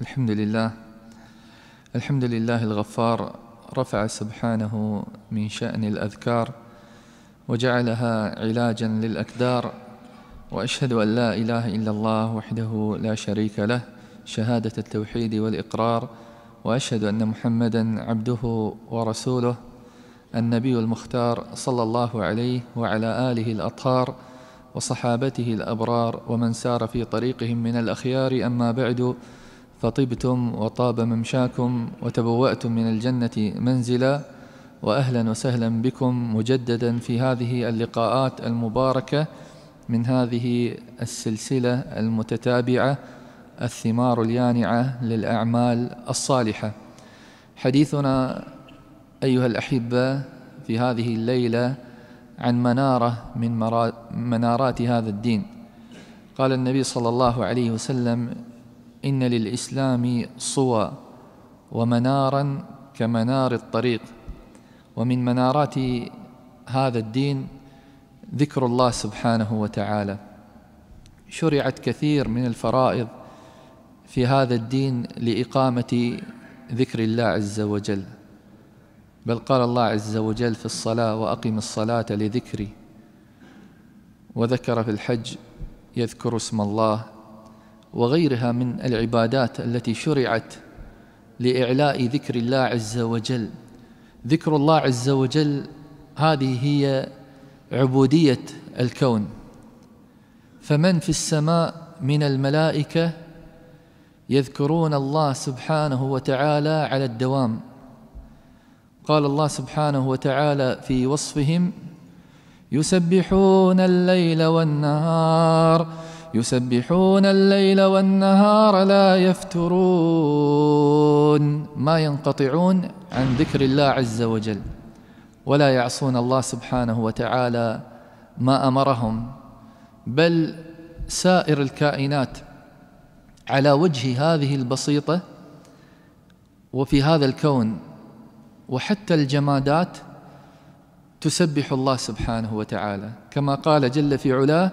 الحمد لله الحمد لله الغفار رفع سبحانه من شأن الأذكار وجعلها علاجا للأكدار وأشهد أن لا إله إلا الله وحده لا شريك له شهادة التوحيد والإقرار وأشهد أن محمدا عبده ورسوله النبي المختار صلى الله عليه وعلى آله الأطهار وصحابته الأبرار ومن سار في طريقهم من الأخيار أما بعد فطبتم وطاب ممشاكم وتبوأتم من الجنة منزلا وأهلا وسهلا بكم مجددا في هذه اللقاءات المباركة من هذه السلسلة المتتابعة الثمار اليانعة للأعمال الصالحة حديثنا أيها الأحبة في هذه الليلة عن منارة من منارات هذا الدين قال النبي صلى الله عليه وسلم إن للإسلام صوى ومنارا كمنار الطريق ومن منارات هذا الدين ذكر الله سبحانه وتعالى شرعت كثير من الفرائض في هذا الدين لإقامة ذكر الله عز وجل بل قال الله عز وجل في الصلاة وأقم الصلاة لذكري وذكر في الحج يذكر اسم الله وغيرها من العبادات التي شرعت لإعلاء ذكر الله عز وجل ذكر الله عز وجل هذه هي عبودية الكون فمن في السماء من الملائكة يذكرون الله سبحانه وتعالى على الدوام قال الله سبحانه وتعالى في وصفهم يسبحون الليل والنهار يسبحون الليل والنهار لا يفترون ما ينقطعون عن ذكر الله عز وجل ولا يعصون الله سبحانه وتعالى ما امرهم بل سائر الكائنات على وجه هذه البسيطه وفي هذا الكون وحتى الجمادات تسبح الله سبحانه وتعالى كما قال جل في علاه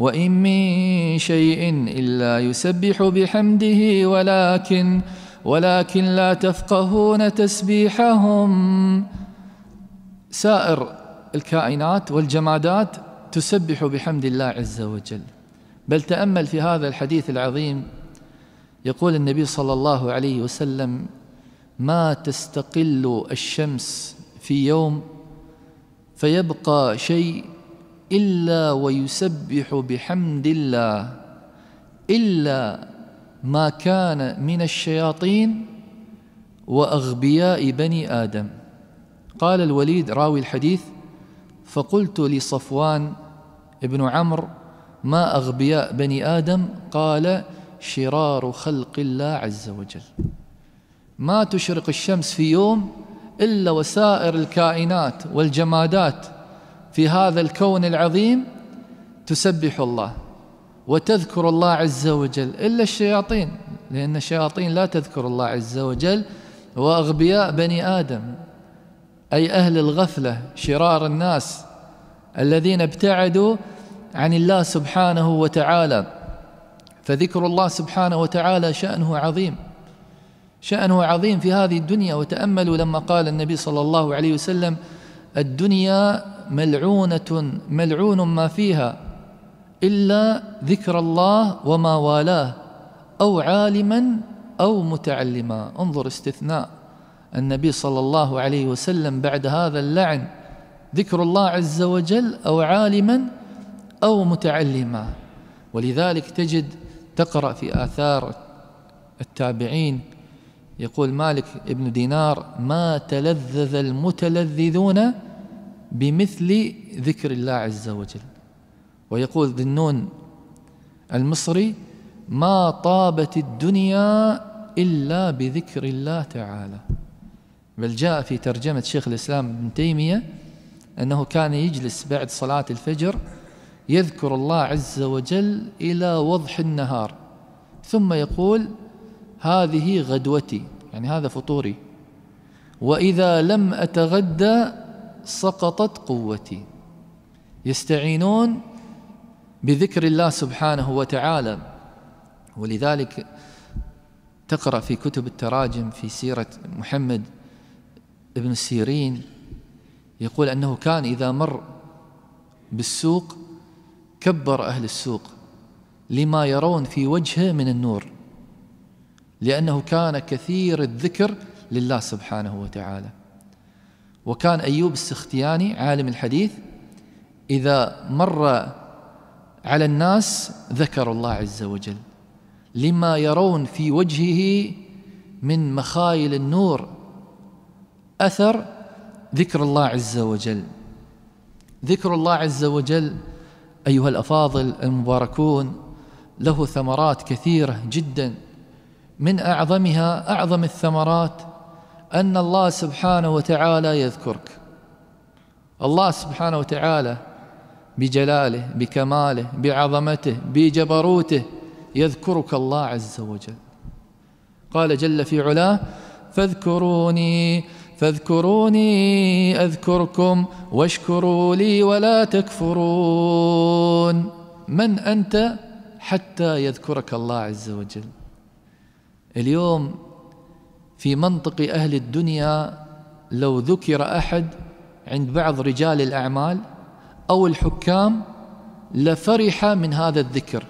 وإن من شيء إلا يسبح بحمده ولكن ولكن لا تفقهون تسبيحهم سائر الكائنات والجمادات تسبح بحمد الله عز وجل بل تأمل في هذا الحديث العظيم يقول النبي صلى الله عليه وسلم ما تستقل الشمس في يوم فيبقى شيء إلا ويسبح بحمد الله إلا ما كان من الشياطين وأغبياء بني آدم قال الوليد راوي الحديث فقلت لصفوان ابن عمرو ما أغبياء بني آدم قال شرار خلق الله عز وجل ما تشرق الشمس في يوم إلا وسائر الكائنات والجمادات في هذا الكون العظيم تسبح الله وتذكر الله عز وجل إلا الشياطين لأن الشياطين لا تذكر الله عز وجل وأغبياء بني آدم أي أهل الغفلة شرار الناس الذين ابتعدوا عن الله سبحانه وتعالى فذكر الله سبحانه وتعالى شأنه عظيم شأنه عظيم في هذه الدنيا وتأملوا لما قال النبي صلى الله عليه وسلم الدنيا ملعونة ملعون ما فيها إلا ذكر الله وما والاه أو عالما أو متعلما انظر استثناء النبي صلى الله عليه وسلم بعد هذا اللعن ذكر الله عز وجل أو عالما أو متعلما ولذلك تجد تقرأ في آثار التابعين يقول مالك ابن دينار ما تلذذ المتلذذون بمثل ذكر الله عز وجل ويقول ذنون المصري ما طابت الدنيا إلا بذكر الله تعالى بل جاء في ترجمة شيخ الإسلام ابن تيمية أنه كان يجلس بعد صلاة الفجر يذكر الله عز وجل إلى وضح النهار ثم يقول هذه غدوتي يعني هذا فطوري وإذا لم أتغدى سقطت قوتي يستعينون بذكر الله سبحانه وتعالى ولذلك تقرأ في كتب التراجم في سيرة محمد ابن سيرين يقول أنه كان إذا مر بالسوق كبر أهل السوق لما يرون في وجهه من النور لأنه كان كثير الذكر لله سبحانه وتعالى وكان أيوب السختياني عالم الحديث إذا مر على الناس ذكروا الله عز وجل لما يرون في وجهه من مخايل النور أثر ذكر الله عز وجل ذكر الله عز وجل أيها الأفاضل المباركون له ثمرات كثيرة جدا من أعظمها أعظم الثمرات أن الله سبحانه وتعالى يذكرك الله سبحانه وتعالى بجلاله بكماله بعظمته بجبروته يذكرك الله عز وجل قال جل في علاه فاذكروني فاذكروني أذكركم واشكروا لي ولا تكفرون من أنت حتى يذكرك الله عز وجل اليوم في منطق أهل الدنيا لو ذكر أحد عند بعض رجال الأعمال أو الحكام لفرح من هذا الذكر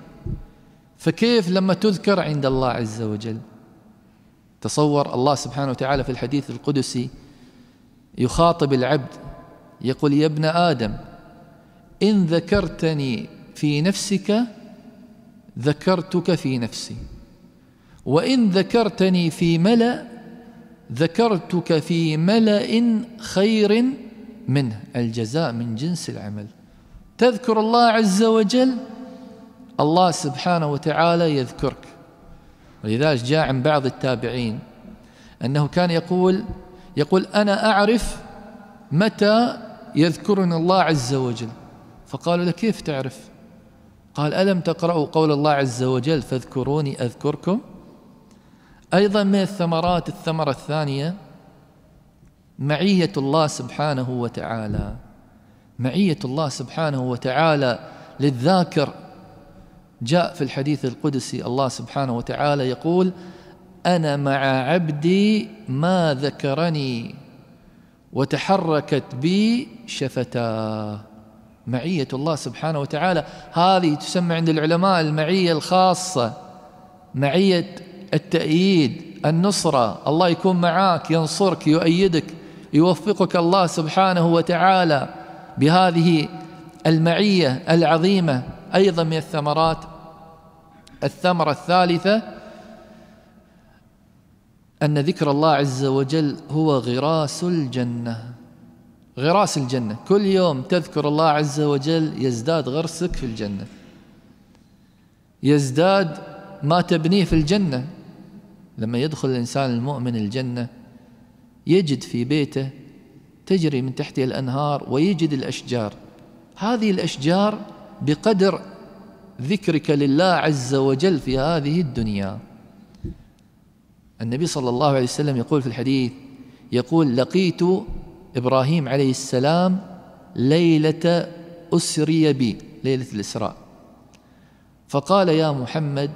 فكيف لما تذكر عند الله عز وجل تصور الله سبحانه وتعالى في الحديث القدسي يخاطب العبد يقول يا ابن آدم إن ذكرتني في نفسك ذكرتك في نفسي وإن ذكرتني في ملأ ذكرتك في ملأ خير منه الجزاء من جنس العمل تذكر الله عز وجل الله سبحانه وتعالى يذكرك ولذلك جاء عن بعض التابعين أنه كان يقول يقول أنا أعرف متى يذكرني الله عز وجل فقالوا له كيف تعرف قال ألم تقرأوا قول الله عز وجل فاذكروني أذكركم أيضا من الثمرات الثمرة الثانية معية الله سبحانه وتعالى معية الله سبحانه وتعالى للذاكر جاء في الحديث القدسي الله سبحانه وتعالى يقول أنا مع عبدي ما ذكرني وتحركت بي شفتاه معية الله سبحانه وتعالى هذه تسمى عند العلماء المعية الخاصة معية التأييد النصرة الله يكون معاك ينصرك يؤيدك يوفقك الله سبحانه وتعالى بهذه المعية العظيمة أيضا من الثمرات الثمرة الثالثة أن ذكر الله عز وجل هو غراس الجنة غراس الجنة كل يوم تذكر الله عز وجل يزداد غرسك في الجنة يزداد ما تبنيه في الجنة لما يدخل الإنسان المؤمن الجنة يجد في بيته تجري من تحته الأنهار ويجد الأشجار هذه الأشجار بقدر ذكرك لله عز وجل في هذه الدنيا النبي صلى الله عليه وسلم يقول في الحديث يقول لقيت إبراهيم عليه السلام ليلة أسري بي ليلة الإسراء فقال يا محمد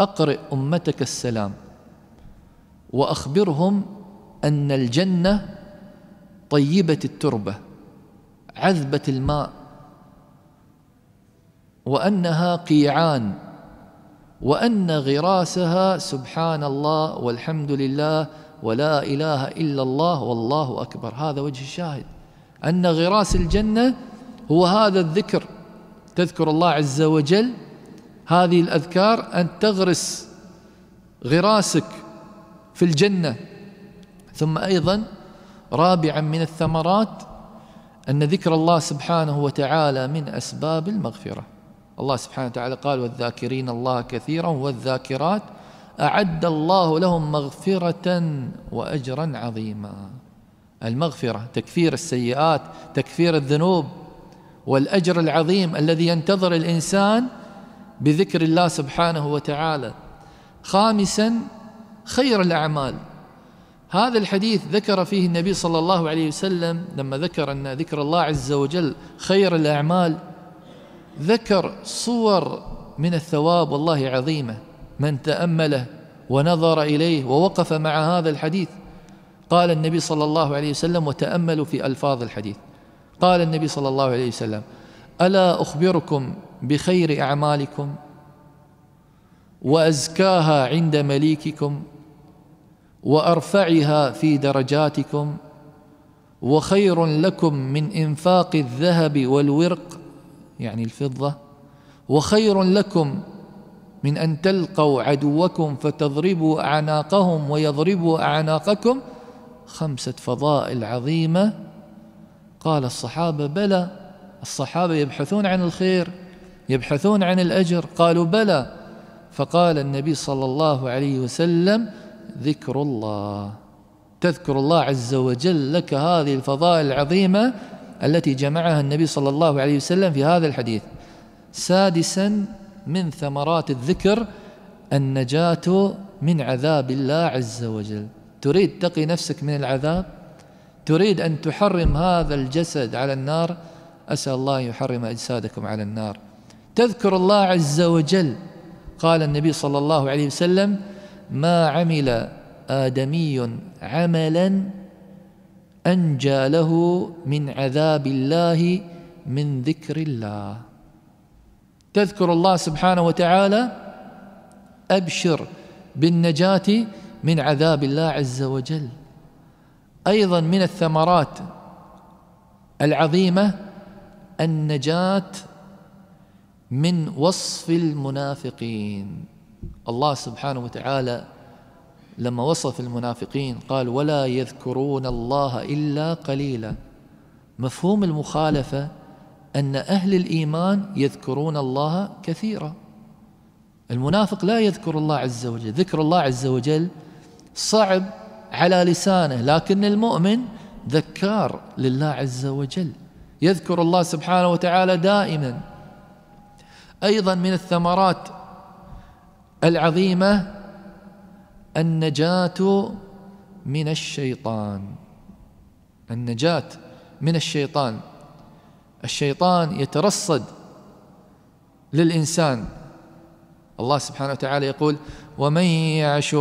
أقرئ أمتك السلام وأخبرهم أن الجنة طيبة التربة عذبة الماء وأنها قيعان وأن غراسها سبحان الله والحمد لله ولا إله إلا الله والله أكبر هذا وجه الشاهد أن غراس الجنة هو هذا الذكر تذكر الله عز وجل هذه الأذكار أن تغرس غراسك في الجنة ثم أيضا رابعا من الثمرات أن ذكر الله سبحانه وتعالى من أسباب المغفرة الله سبحانه وتعالى قال والذاكرين الله كثيرا والذاكرات أعد الله لهم مغفرة وأجرا عظيما المغفرة تكفير السيئات تكفير الذنوب والأجر العظيم الذي ينتظر الإنسان بذكر الله سبحانه وتعالى خامسا خير الأعمال هذا الحديث ذكر فيه النبي صلى الله عليه وسلم لما ذكر أن ذكر الله عز وجل خير الأعمال ذكر صور من الثواب والله عظيمة من تأمله ونظر إليه ووقف مع هذا الحديث قال النبي صلى الله عليه وسلم وتأملوا في ألفاظ الحديث قال النبي صلى الله عليه وسلم ألا أخبركم بخير أعمالكم وأزكاها عند مليككم وأرفعها في درجاتكم وخير لكم من إنفاق الذهب والورق يعني الفضة وخير لكم من أن تلقوا عدوكم فتضربوا أعناقهم ويضربوا أعناقكم خمسة فضائل عظيمة قال الصحابة بلى الصحابة يبحثون عن الخير يبحثون عن الأجر قالوا بلى فقال النبي صلى الله عليه وسلم ذكر الله تذكر الله عز وجل لك هذه الفضائل العظيمة التي جمعها النبي صلى الله عليه وسلم في هذا الحديث سادسا من ثمرات الذكر النجاة من عذاب الله عز وجل تريد تقي نفسك من العذاب تريد أن تحرم هذا الجسد على النار أسأل الله يحرم أجسادكم على النار تذكر الله عز وجل قال النبي صلى الله عليه وسلم ما عمل آدمي عملا أنجى له من عذاب الله من ذكر الله تذكر الله سبحانه وتعالى أبشر بالنجاة من عذاب الله عز وجل أيضا من الثمرات العظيمة النجاة من وصف المنافقين الله سبحانه وتعالى لما وصف المنافقين قال ولا يذكرون الله إلا قليلا مفهوم المخالفة أن أهل الإيمان يذكرون الله كثيرا المنافق لا يذكر الله عز وجل ذكر الله عز وجل صعب على لسانه لكن المؤمن ذكار لله عز وجل يذكر الله سبحانه وتعالى دائما أيضا من الثمرات العظيمة النجاة من الشيطان النجاة من الشيطان الشيطان يترصد للإنسان الله سبحانه وتعالى يقول ومن يعش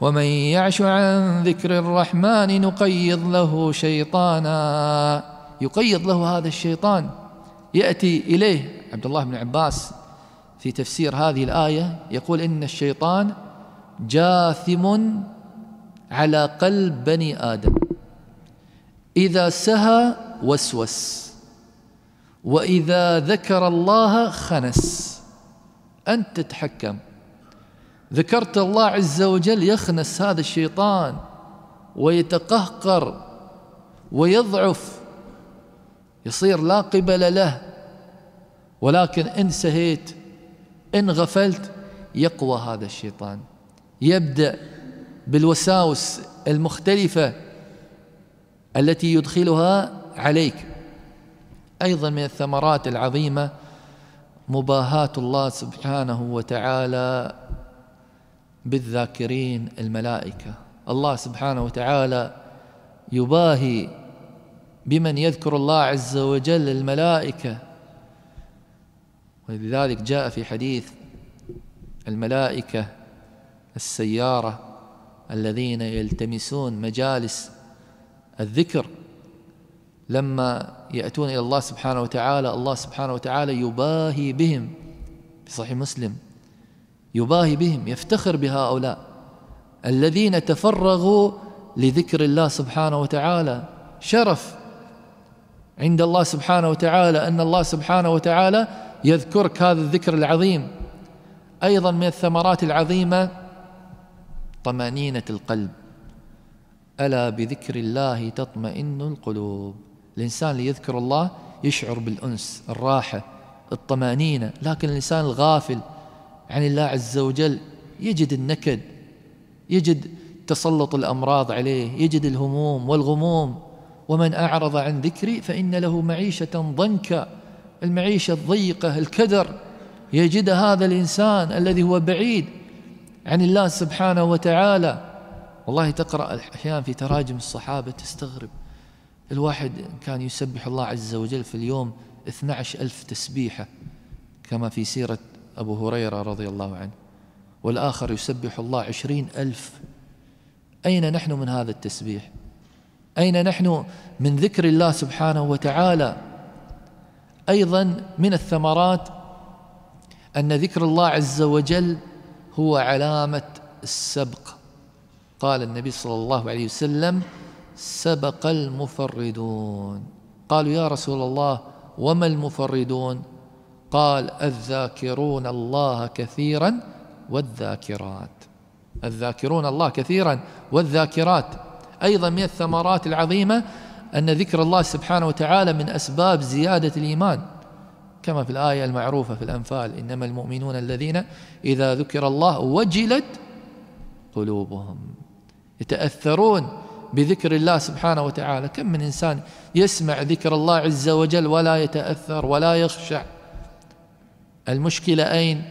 ومن يعش عن ذكر الرحمن نقيض له شيطانا يقيض له هذا الشيطان يأتي إليه عبد الله بن عباس في تفسير هذه الآية يقول إن الشيطان جاثم على قلب بني آدم إذا سهى وسوس وإذا ذكر الله خنس أنت تتحكم ذكرت الله عز وجل يخنس هذا الشيطان ويتقهقر ويضعف يصير لا قبل له ولكن إن سهيت إن غفلت يقوى هذا الشيطان يبدأ بالوساوس المختلفة التي يدخلها عليك أيضا من الثمرات العظيمة مباهاة الله سبحانه وتعالى بالذاكرين الملائكة الله سبحانه وتعالى يباهي بمن يذكر الله عز وجل الملائكة ولذلك جاء في حديث الملائكة السيارة الذين يلتمسون مجالس الذكر لما يأتون إلى الله سبحانه وتعالى الله سبحانه وتعالى يباهي بهم في صحيح مسلم يباهي بهم يفتخر بهؤلاء الذين تفرغوا لذكر الله سبحانه وتعالى شرف عند الله سبحانه وتعالى أن الله سبحانه وتعالى يذكرك هذا الذكر العظيم ايضا من الثمرات العظيمه طمانينه القلب الا بذكر الله تطمئن القلوب الانسان اللي يذكر الله يشعر بالانس الراحه الطمانينه لكن الانسان الغافل عن الله عز وجل يجد النكد يجد تسلط الامراض عليه يجد الهموم والغموم ومن اعرض عن ذكري فان له معيشه ضنكا المعيشة الضيقة الكدر يجدها هذا الإنسان الذي هو بعيد عن الله سبحانه وتعالى والله تقرأ أحيانا في تراجم الصحابة تستغرب الواحد كان يسبح الله عز وجل في اليوم 12 ألف تسبيحة كما في سيرة أبو هريرة رضي الله عنه والآخر يسبح الله عشرين ألف أين نحن من هذا التسبيح أين نحن من ذكر الله سبحانه وتعالى أيضا من الثمرات أن ذكر الله عز وجل هو علامة السبق قال النبي صلى الله عليه وسلم سبق المفردون قالوا يا رسول الله وما المفردون قال الذاكرون الله كثيرا والذاكرات الذاكرون الله كثيرا والذاكرات أيضا من الثمرات العظيمة أن ذكر الله سبحانه وتعالى من أسباب زيادة الإيمان كما في الآية المعروفة في الأنفال إنما المؤمنون الذين إذا ذكر الله وجلت قلوبهم يتأثرون بذكر الله سبحانه وتعالى كم من إنسان يسمع ذكر الله عز وجل ولا يتأثر ولا يخشع المشكلة أين؟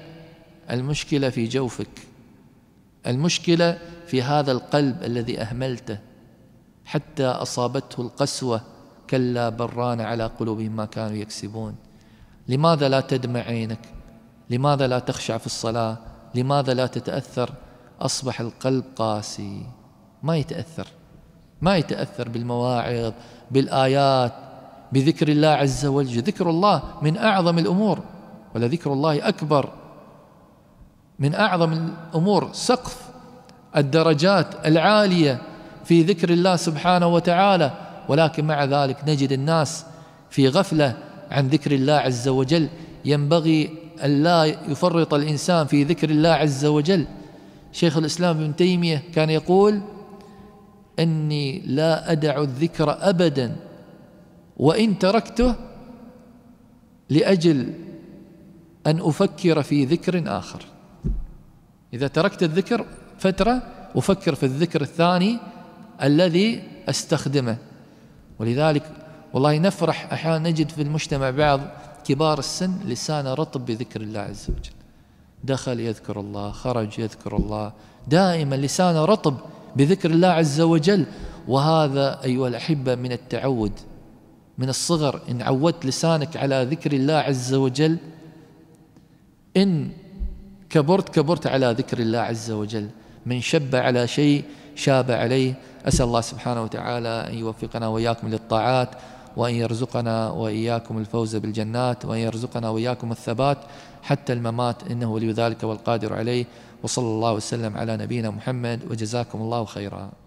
المشكلة في جوفك المشكلة في هذا القلب الذي أهملته حتى أصابته القسوة كلا بران على قلوبهم ما كانوا يكسبون لماذا لا تدمع عينك لماذا لا تخشع في الصلاة لماذا لا تتأثر أصبح القلب قاسي ما يتأثر ما يتأثر بالمواعظ بالآيات بذكر الله عز وجل ذكر الله من أعظم الأمور ولذكر الله أكبر من أعظم الأمور سقف الدرجات العالية في ذكر الله سبحانه وتعالى ولكن مع ذلك نجد الناس في غفلة عن ذكر الله عز وجل ينبغي أن لا يفرط الإنسان في ذكر الله عز وجل شيخ الإسلام ابن تيمية كان يقول أني لا أدع الذكر أبدا وإن تركته لأجل أن أفكر في ذكر آخر إذا تركت الذكر فترة أفكر في الذكر الثاني الذي استخدمه ولذلك والله نفرح احيانا نجد في المجتمع بعض كبار السن لسانه رطب بذكر الله عز وجل دخل يذكر الله خرج يذكر الله دائما لسانه رطب بذكر الله عز وجل وهذا ايها الاحبه من التعود من الصغر ان عودت لسانك على ذكر الله عز وجل ان كبرت كبرت على ذكر الله عز وجل من شب على شيء شاب عليه أسأل الله سبحانه وتعالى أن يوفقنا وإياكم للطاعات وأن يرزقنا وإياكم الفوز بالجنات وأن يرزقنا وإياكم الثبات حتى الممات إنه ولي ذلك والقادر عليه وصلى الله وسلم على نبينا محمد وجزاكم الله خيرا